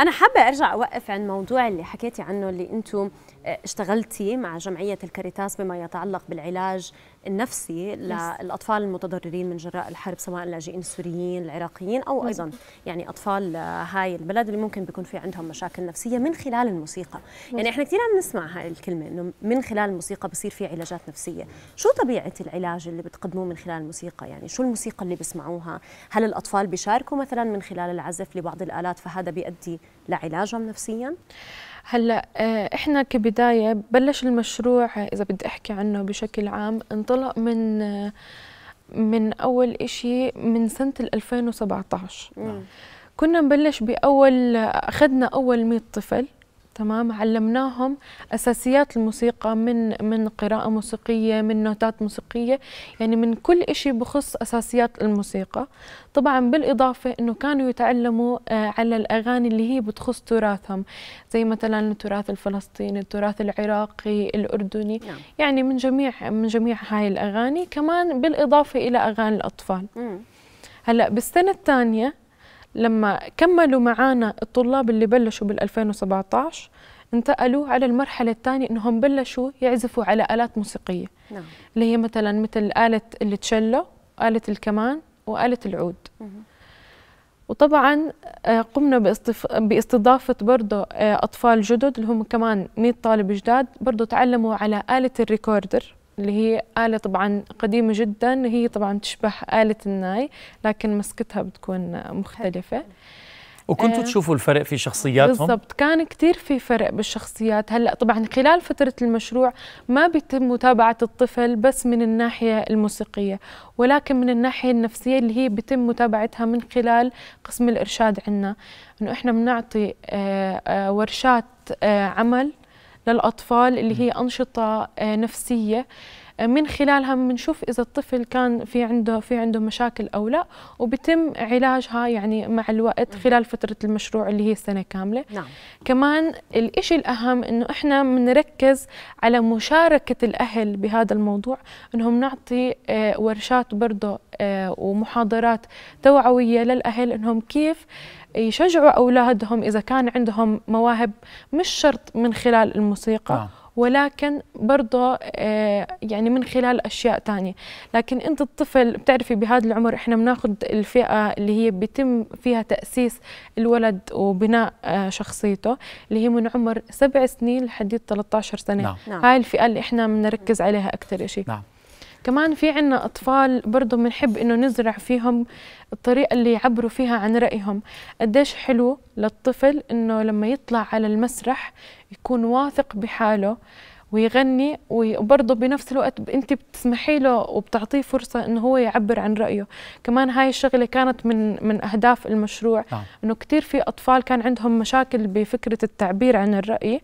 انا حابه ارجع اوقف عند موضوع اللي حكيتي عنه اللي انتم آه، اشتغلتي مع جمعيه الكاريتاس بما يتعلق بالعلاج النفسي للاطفال المتضررين من جراء الحرب سواء اللاجئين السوريين العراقيين او ايضا يعني اطفال آه، هاي البلد اللي ممكن بيكون في عندهم مشاكل نفسيه من خلال الموسيقى يعني احنا كثير عم نسمع هاي الكلمه انه من خلال الموسيقى بصير في علاجات نفسيه شو طبيعه العلاج اللي بتقدموه من خلال الموسيقى يعني شو الموسيقى اللي بسمعوها هل الاطفال بيشاركوا مثلا من خلال العزف لبعض الالات فهذا بيؤدي لعلاجهم نفسيا هلا آه، احنا كبدايه بلش المشروع اذا بدي احكي عنه بشكل عام انطلق من من اول إشي من سنه 2017 مم. نعم. كنا نبلش باول اخذنا اول 100 طفل تمام علمناهم اساسيات الموسيقى من من قراءه موسيقيه من نوتات موسيقيه يعني من كل شيء بخص اساسيات الموسيقى طبعا بالاضافه انه كانوا يتعلموا آه، على الاغاني اللي هي بتخص تراثهم زي مثلا التراث الفلسطيني التراث العراقي الاردني نعم. يعني من جميع من جميع هاي الاغاني كمان بالاضافه الى اغاني الاطفال هلا بالسنه الثانيه لما كملوا معانا الطلاب اللي بلشوا بال 2017 انتقلوا على المرحلة الثانية انهم بلشوا يعزفوا على آلات موسيقية نعم. اللي هي مثلا مثل آلة التشيلو آلة الكمان وآلة العود وطبعا آه، قمنا باستف... باستضافة برضه آه، أطفال جدد اللي هم كمان 100 طالب جداد برضه تعلموا على آلة الريكوردر اللي هي آلة طبعا قديمة جدا هي طبعا تشبه آلة الناي لكن مسكتها بتكون مختلفة وكنتوا آه، تشوفوا الفرق في شخصياتهم بالضبط كان كثير في فرق بالشخصيات هلا طبعا خلال فتره المشروع ما بيتم متابعه الطفل بس من الناحيه الموسيقيه ولكن من الناحيه النفسيه اللي هي بيتم متابعتها من خلال قسم الارشاد عندنا انه احنا بنعطي آه، آه، ورشات عمل للاطفال اللي هي انشطه آه، نفسيه من خلالها بنشوف اذا الطفل كان في عنده في عنده مشاكل او لا وبتم علاجها يعني مع الوقت نعم. خلال فتره المشروع اللي هي سنه كامله نعم. كمان الشيء الاهم انه احنا بنركز على مشاركه الاهل بهذا الموضوع انهم نعطي آه، ورشات برضه آه، ومحاضرات توعويه للاهل انهم كيف يشجعوا اولادهم اذا كان عندهم مواهب مش شرط من خلال الموسيقى آه. ولكن برضه آه، يعني من خلال أشياء ثانيه لكن أنت الطفل بتعرفي بهذا العمر إحنا بناخذ الفئة اللي هي بيتم فيها تأسيس الولد وبناء آه، شخصيته اللي هي من عمر سبع سنين لحد 13 سنة نعم. هاي الفئة اللي إحنا بنركز عليها أكثر شيء نعم. كمان في عنا أطفال برضه بنحب إنه نزرع فيهم الطريقة اللي يعبروا فيها عن رأيهم قديش حلو للطفل إنه لما يطلع على المسرح يكون واثق بحاله ويغني وبرضه بنفس الوقت انت بتسمحي له وبتعطيه فرصه انه هو يعبر عن رايه كمان هاي الشغله كانت من من اهداف المشروع آه. انه كثير في اطفال كان عندهم مشاكل بفكره التعبير عن الراي